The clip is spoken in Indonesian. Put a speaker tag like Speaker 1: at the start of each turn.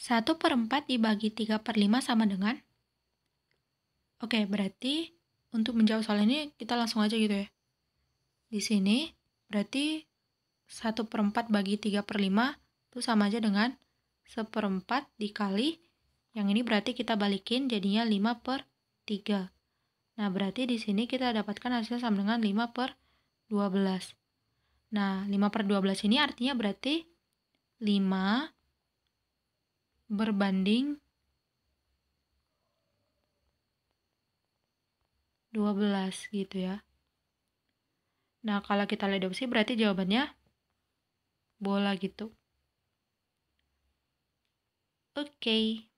Speaker 1: 1 per 4 dibagi 3 per 5 sama dengan? Oke, berarti untuk menjawab soal ini kita langsung aja gitu ya. Di sini berarti 1 per 4 bagi 3 per 5 itu sama aja dengan 1 per 4 dikali. Yang ini berarti kita balikin jadinya 5 per 3. Nah, berarti di sini kita dapatkan hasil sama dengan 5 per 12. Nah, 5 per 12 ini artinya berarti 5 per berbanding 12 gitu ya. Nah, kalau kita lihat opsi berarti jawabannya bola gitu.
Speaker 2: Oke. Okay.